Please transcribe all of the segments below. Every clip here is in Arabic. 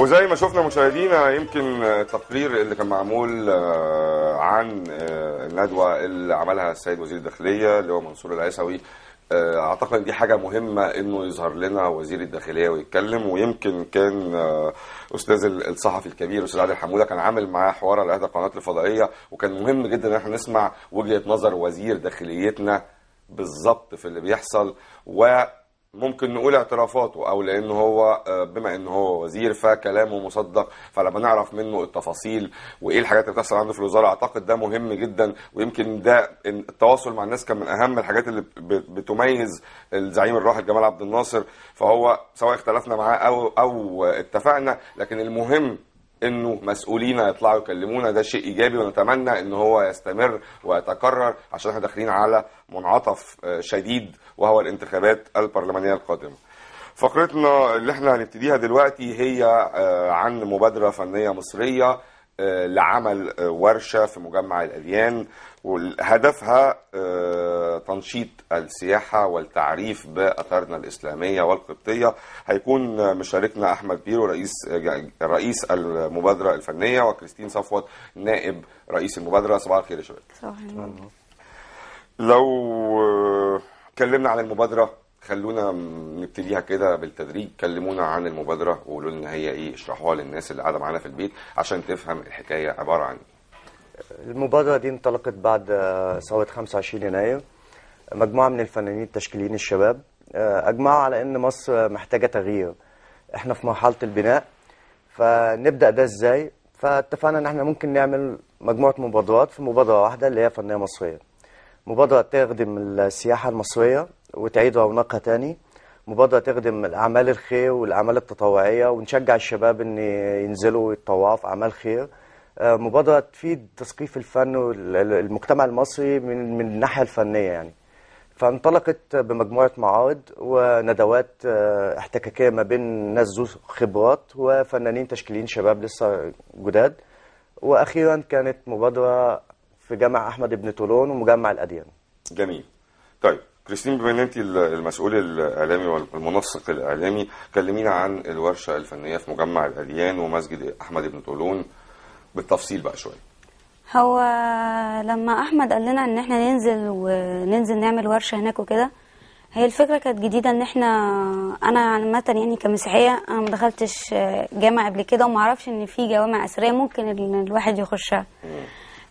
وزي ما شفنا مشاهدينا يمكن التقرير اللي كان معمول آه، عن آه، الندوه اللي عملها السيد وزير الداخليه اللي هو منصور العيسوي آه، اعتقد دي حاجه مهمه انه يظهر لنا وزير الداخليه ويتكلم ويمكن كان استاذ الصحفي الكبير استاذ عادل حموده كان عامل معاه حوار على احدى القنوات الفضائيه وكان مهم جدا ان احنا نسمع وجهه نظر وزير داخليتنا بالظبط في اللي بيحصل و ممكن نقول اعترافاته او لان هو آه، بما ان هو وزير فكلامه مصدق فلما نعرف منه التفاصيل وايه الحاجات اللي بتحصل عنده في الوزاره اعتقد ده مهم جدا ويمكن ده التواصل مع الناس كان من اهم الحاجات اللي بتميز الزعيم الراحل جمال عبد الناصر فهو سواء اختلفنا معاه او او اتفقنا لكن المهم انه مسؤولينا يطلعوا يكلمونا ده شيء ايجابي ونتمنى ان هو يستمر ويتكرر عشان احنا داخلين على منعطف آه، شديد وهو الانتخابات البرلمانيه القادمه. فقرتنا اللي احنا هنبتديها دلوقتي هي آه، عن مبادره فنيه مصريه آه، لعمل ورشه في مجمع الاديان وهدفها تنشيط السياحة والتعريف بأثارنا الإسلامية والقبطية هيكون مشاركنا أحمد بيرو رئيس رئيس المبادرة الفنية وكريستين صفوت نائب رئيس المبادرة صباح الخير يا شباب صباح لو كلمنا عن المبادرة خلونا نبتديها كده بالتدريج كلمونا عن المبادرة وقولوا لنا هي ايه اشرحوها للناس اللي قاعدة معانا في البيت عشان تفهم الحكاية عبارة عن ايه المبادرة دي انطلقت بعد ثورة آه، 25 يناير مجموعة من الفنانين التشكيليين الشباب آه، أجمعوا على أن مصر محتاجة تغيير إحنا في مرحلة البناء فنبدأ ده إزاي فاتفقنا إن إحنا ممكن نعمل مجموعة مبادرات في مبادرة واحدة اللي هي فنية مصرية مبادرة تخدم السياحة المصرية وتعيد رونقها تاني مبادرة تخدم الأعمال الخير والأعمال التطوعية ونشجع الشباب إن ينزلوا ويتطوعوا في أعمال خير آه، مبادرة تفيد تثقيف الفن والمجتمع المصري من من الناحية الفنية يعني فانطلقت بمجموعة معارض وندوات آه، احتكاكية ما بين ناس ذو خبرات وفنانين تشكيليين شباب لسه جداد وأخيرا كانت مبادرة في جامع أحمد بن طولون ومجمع الأديان جميل طيب كريستين بما ان انت المسؤول الاعلامي والمنسق الاعلامي كلمينا عن الورشه الفنيه في مجمع الاديان ومسجد احمد بن طولون بالتفصيل بقى شويه هو لما احمد قال لنا ان احنا ننزل وننزل نعمل ورشه هناك وكده هي الفكره كانت جديده ان احنا انا عامه يعني كمسيحيه انا ما دخلتش جامع قبل كده وما اعرفش ان في جوامع اثريه ممكن الواحد يخشها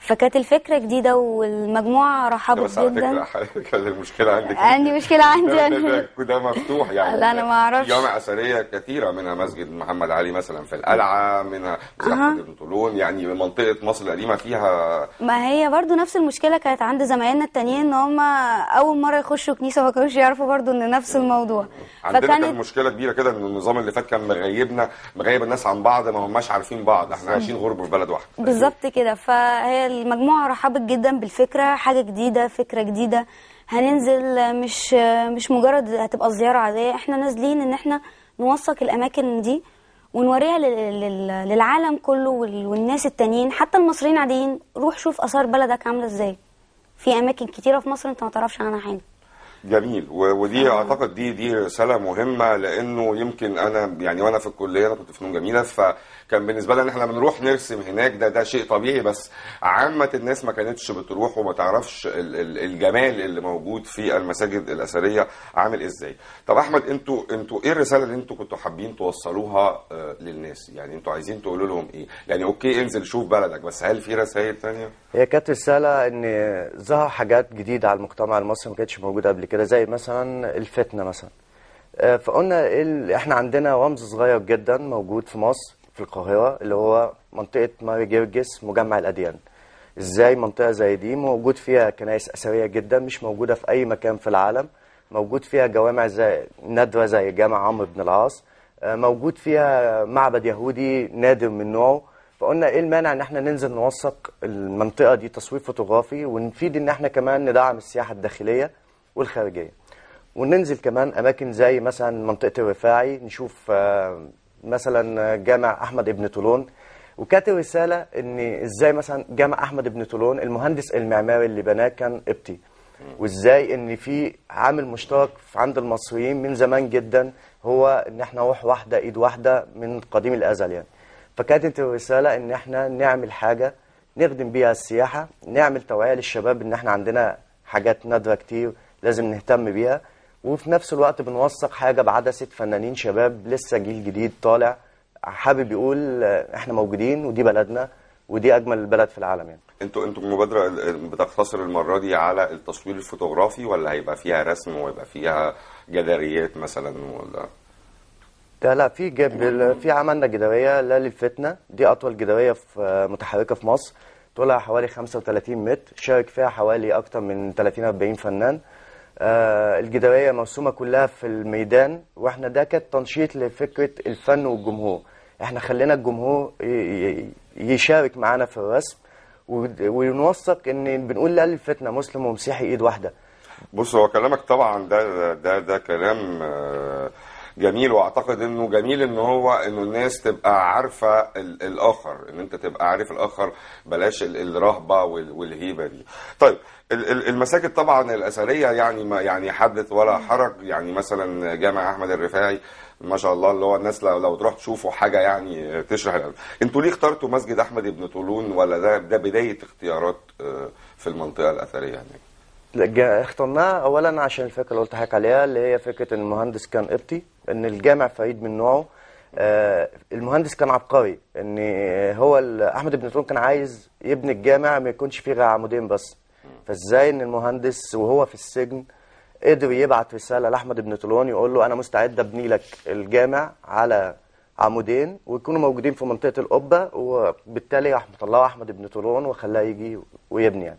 فكانت الفكره جديده والمجموعه رحبت بس على جدا فكره المشكله عندك عندي مشكله عندي انا ده مفتوح يعني لا انا ما اعرفش جامع اثريه كثيره منها مسجد محمد علي مثلا في القلعه منها مسجد ابن طولون يعني منطقه مصر القديمه فيها ما هي برضو نفس المشكله كانت عند زمايلنا التانيين ان هم اول مره يخشوا كنيسه ما كانوش يعرفوا برضو ان نفس آه. الموضوع عندنا فكانت كان مشكله كبيره كده ان النظام اللي فات كان مغيبنا مغيب الناس عن بعض ما هماش عارفين بعض احنا عايشين غرب في بلد واحده بالظبط كده فهي المجموعة رحبت جدا بالفكرة حاجة جديدة فكرة جديدة هننزل مش مش مجرد هتبقى زيارة عادية احنا نازلين ان احنا نوثق الأماكن دي ونوريها للعالم كله والناس التانيين حتى المصريين عاديين روح شوف آثار بلدك عاملة ازاي في أماكن كتيرة في مصر انت ما تعرفش عنها حاجة جميل ودي آه. اعتقد دي دي رساله مهمه لانه يمكن انا يعني وانا في الكليه انا كنت فنون جميله فكان بالنسبه لنا احنا بنروح نرسم هناك ده ده شيء طبيعي بس عامه الناس ما كانتش بتروح وما تعرفش الجمال اللي موجود في المساجد الاثريه عامل ازاي. طب احمد انتوا انتوا ايه الرساله اللي انتوا كنتوا حابين توصلوها آه، للناس؟ يعني انتوا عايزين تقولوا لهم ايه؟ يعني اوكي انزل شوف بلدك بس هل في رسائل ثانيه؟ هي كانت رساله ان ظهر حاجات جديده على المجتمع المصري ما كانتش موجوده قبل كده زي مثلا الفتنه مثلا آه، فقلنا إيه احنا عندنا رمز صغير جدا موجود في مصر في القاهره اللي هو منطقه ماري جرجس مجمع الاديان ازاي منطقه زي دي موجود فيها كنائس اثريه جدا مش موجوده في اي مكان في العالم موجود فيها جوامع زي نادره زي جامع عمرو بن العاص آه، موجود فيها معبد يهودي نادر من نوعه فقلنا ايه المانع ان احنا ننزل نوثق المنطقه دي تصوير فوتوغرافي ونفيد ان احنا كمان ندعم السياحه الداخليه والخارجيه وننزل كمان اماكن زي مثلا منطقه الرفاعي نشوف آه، مثلا جامع احمد ابن طولون وكانت رساله ان ازاي مثلا جامع احمد ابن طولون المهندس المعماري اللي بناه كان قبطي وازاي ان في عامل مشترك عند المصريين من زمان جدا هو ان احنا روح واحده ايد واحده من قديم الازل يعني فكانت الرساله ان احنا نعمل حاجه نخدم بيها السياحه نعمل توعيه للشباب ان احنا عندنا حاجات نادره كتير لازم نهتم بيها وفي نفس الوقت بنوثق حاجة بعدسة فنانين شباب لسه جيل جديد طالع حابب يقول آه، احنا موجودين ودي بلدنا ودي اجمل بلد في العالم يعني انتوا انتوا المبادره بتقتصر المره دي على التصوير الفوتوغرافي ولا هيبقى فيها رسم ويبقى فيها جداريات مثلا ولا ده لا في جاب في عملنا جداريه لا للفتنه دي اطول جداريه في آه، متحركه في مصر طولها حوالي 35 متر شارك فيها حوالي اكتر من 30 40 فنان آه، الجداريه مرسومه كلها في الميدان واحنا ده كان تنشيط لفكره الفن والجمهور احنا خلينا الجمهور يشارك معانا في الرسم ونوثق ان بنقول لا للفتنه مسلم ومسيحي ايد واحده بص هو كلامك طبعا ده ده ده كلام آه، جميل واعتقد انه جميل ان هو انه الناس تبقى عارفه الاخر ان انت تبقى عارف الاخر بلاش الرهبه والهيبه دي طيب المساجد طبعا الاثريه يعني ما يعني حدث ولا حرج يعني مثلا جامع احمد الرفاعي ما شاء الله اللي هو الناس لو, لو تروح تشوفوا حاجه يعني تشرح انتوا ليه اخترتوا مسجد احمد بن طولون ولا ده ده بدايه اختيارات آه، في المنطقه الاثريه هناك اخترناها اولا عشان الفكره اللي قلت حضرتك عليها اللي هي فكره ان المهندس كان قبطي ان الجامع فريد من نوعه آه المهندس كان عبقري ان هو احمد بن ترون كان عايز يبني الجامع ما يكونش فيه غير عمودين بس فازاي ان المهندس وهو في السجن قدر يبعت رساله لاحمد بن طولون يقول له انا مستعد ابني لك الجامع على عمودين ويكونوا موجودين في منطقه القبه وبالتالي راح مطلعه احمد بن طولون وخلاه يجي ويبني يعني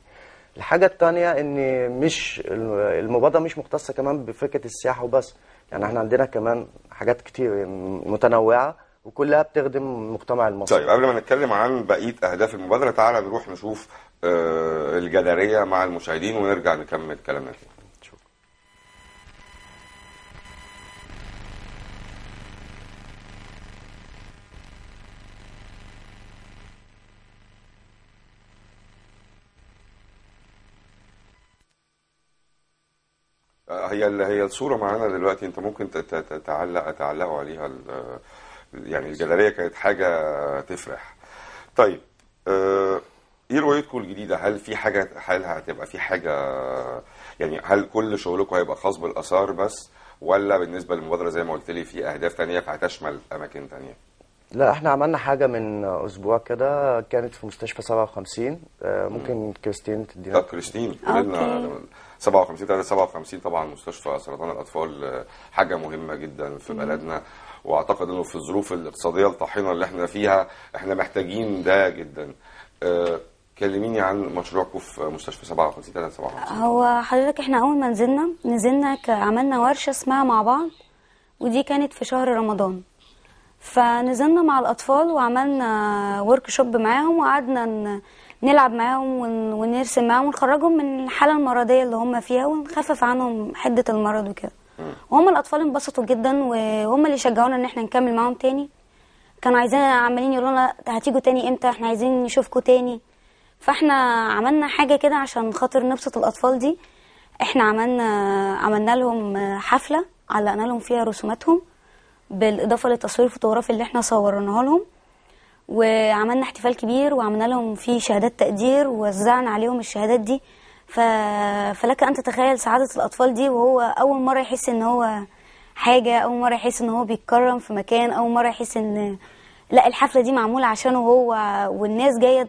الحاجه الثانيه ان مش المبادره مش مختصه كمان بفكره السياحه وبس يعني احنا عندنا كمان حاجات كتير متنوعه وكلها بتخدم المجتمع المصري طيب قبل ما نتكلم عن بقيه اهداف المبادره تعالى نروح نشوف آه، الجداريه مع المشاهدين ونرجع نكمل كلامنا فيه هي هي الصوره معانا دلوقتي انت ممكن تتعلق تعلقوا عليها يعني الجداريه كانت حاجه تفرح طيب آه، ايه رؤيتكم الجديده هل في حاجه حالها هتبقى في حاجه يعني هل كل شغلكم هيبقى خاص بالاثار بس ولا بالنسبه للمبادره زي ما قلت لي في اهداف تانية فهتشمل اماكن تانية لا احنا عملنا حاجه من اسبوع كده كانت في مستشفى 57 آه، ممكن كريستين تدينا طب كريستين قولي لنا 57 تقريبا 57 طبعا مستشفى سرطان الاطفال آه، حاجه مهمه جدا في بلدنا واعتقد انه في الظروف الاقتصاديه الطاحنه اللي احنا فيها احنا محتاجين ده جدا آه، كلميني عن مشروعكم في مستشفى 57 تلاتة 57 هو حضرتك احنا اول ما نزلنا نزلنا عملنا ورشه اسمها مع بعض ودي كانت في شهر رمضان فنزلنا مع الأطفال وعملنا ورك شوب معاهم وقعدنا نلعب معاهم ونرسم معاهم ونخرجهم من الحالة المرضية اللي هم فيها ونخفف عنهم حدة المرض وكده وهم الأطفال انبسطوا جدا وهم اللي شجعونا إن احنا نكمل معاهم تاني كانوا عايزين عمالين يقولوا لنا هتيجوا تاني امتى احنا عايزين نشوفكم تاني فاحنا عملنا حاجة كده عشان خاطر نبسط الأطفال دي احنا عملنا عملنا لهم حفلة علقنا لهم فيها رسوماتهم بالاضافه للتصوير الفوتوغرافي اللي احنا صورناه لهم وعملنا احتفال كبير وعملنا لهم فيه شهادات تقدير ووزعنا عليهم الشهادات دي ف... فلك ان تتخيل سعاده الاطفال دي وهو اول مره يحس ان هو حاجه اول مره يحس ان هو بيتكرم في مكان اول مره يحس ان لا الحفله دي معموله عشانه هو والناس جايه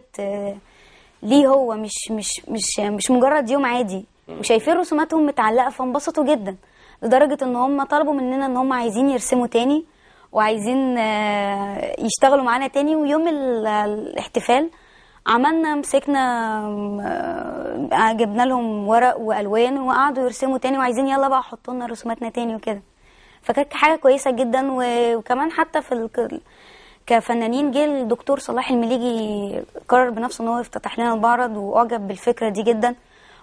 ليه هو مش مش مش مش مجرد يوم عادي وشايفين رسوماتهم متعلقه فانبسطوا جدا لدرجه ان هم طلبوا مننا ان هم عايزين يرسموا تاني وعايزين آه، يشتغلوا معانا تاني ويوم الاحتفال عملنا مسكنا آه، آه، جبنا لهم ورق والوان وقعدوا يرسموا تاني وعايزين يلا بقى حطوا لنا رسوماتنا تاني وكده فكانت حاجه كويسه جدا وكمان حتى في ال... كفنانين جه الدكتور صلاح المليجي قرر بنفسه ان هو يفتتح لنا المعرض واعجب بالفكره دي جدا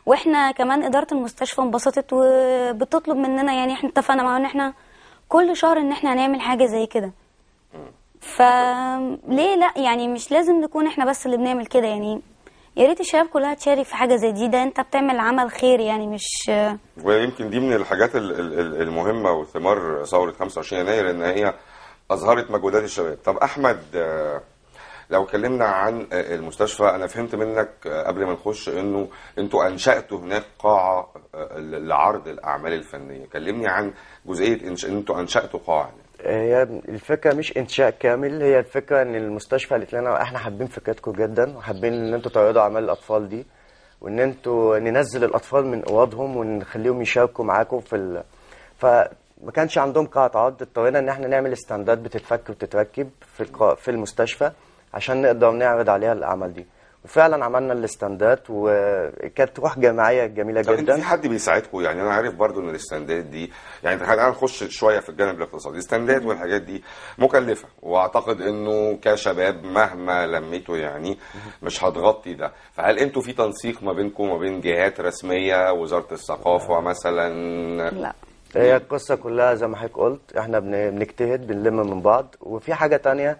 واحنا كمان اداره المستشفى انبسطت وبتطلب مننا يعني احنا اتفقنا معاهم ان احنا كل شهر ان احنا هنعمل حاجه زي كده فليه لا يعني مش لازم نكون احنا بس اللي بنعمل كده يعني يا ريت الشباب كلها تشارك في حاجه زي دي ده انت بتعمل عمل خير يعني مش ويمكن دي من الحاجات المهمه وثمار ثوره 25 يناير ان هي اظهرت مجهودات الشباب طب احمد آه، لو اتكلمنا عن المستشفى انا فهمت منك قبل ما نخش انه انتوا انشاتوا هناك قاعه لعرض الاعمال الفنيه كلمني عن جزئيه انش... انتوا انشاتوا قاعه هناك هي الفكره مش انشاء كامل هي الفكره ان المستشفى قالت لنا احنا حابين فكرتكم جدا وحابين ان انتوا تعرضوا اعمال الاطفال دي وان انتوا ننزل الاطفال من اوضهم ونخليهم يشاركوا معاكم في ال... ف ما كانش عندهم قاعه عرض اضطرينا ان احنا نعمل استاندات بتتفك وتتركب في في المستشفى عشان نقدر نعرض عليها الاعمال دي وفعلا عملنا الاستندات وكانت روح جماعيه جميله طب جدا في حد بيساعدكم يعني انا عارف برضو ان الاستندات دي يعني تعالى نخش شويه في الجانب الاقتصادي الاستندات والحاجات دي مكلفه واعتقد انه كشباب مهما لميته يعني مش هتغطي ده فهل انتوا في تنسيق ما بينكم وما بين جهات رسميه وزاره الثقافه مثلا لا هي القصه كلها زي ما حضرتك قلت احنا بنجتهد بنلم من بعض وفي حاجه تانية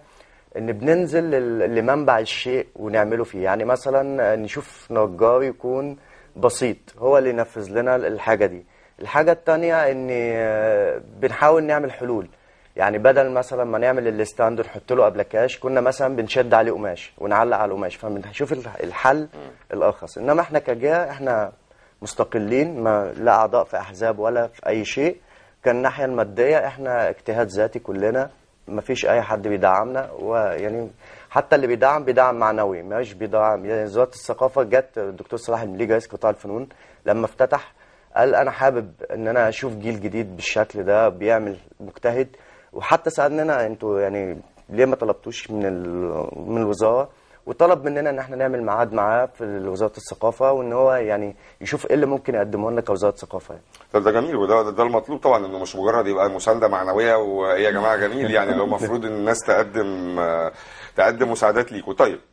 ان بننزل لمنبع الشيء ونعمله فيه يعني مثلا نشوف نجار يكون بسيط هو اللي ينفذ لنا الحاجه دي الحاجه الثانيه ان آه، بنحاول نعمل حلول يعني بدل مثلا ما نعمل الاستاند نحط له كاش كنا مثلا بنشد عليه قماش ونعلق على القماش فبنشوف الحل الارخص انما احنا كجهه احنا مستقلين ما لا اعضاء في احزاب ولا في اي شيء كان الناحيه الماديه احنا اجتهاد ذاتي كلنا ما فيش اي حد بيدعمنا ويعني حتى اللي بيدعم بيدعم معنوي مش بيدعم يعني وزاره الثقافه جت الدكتور صلاح المليج رئيس قطاع الفنون لما افتتح قال انا حابب ان انا اشوف جيل جديد بالشكل ده بيعمل مجتهد وحتى سالنا انتوا يعني ليه ما طلبتوش من من الوزاره وطلب مننا ان احنا نعمل معاد معاه في وزاره الثقافه وان هو يعني يشوف ايه اللي ممكن يقدمه لنا كوزاره ثقافه يعني. طب ده جميل وده ده المطلوب طبعا انه مش مجرد يبقى مسانده معنويه وايه يا جماعه جميل يعني اللي هو المفروض ان الناس تقدم آه، تقدم مساعدات ليكوا طيب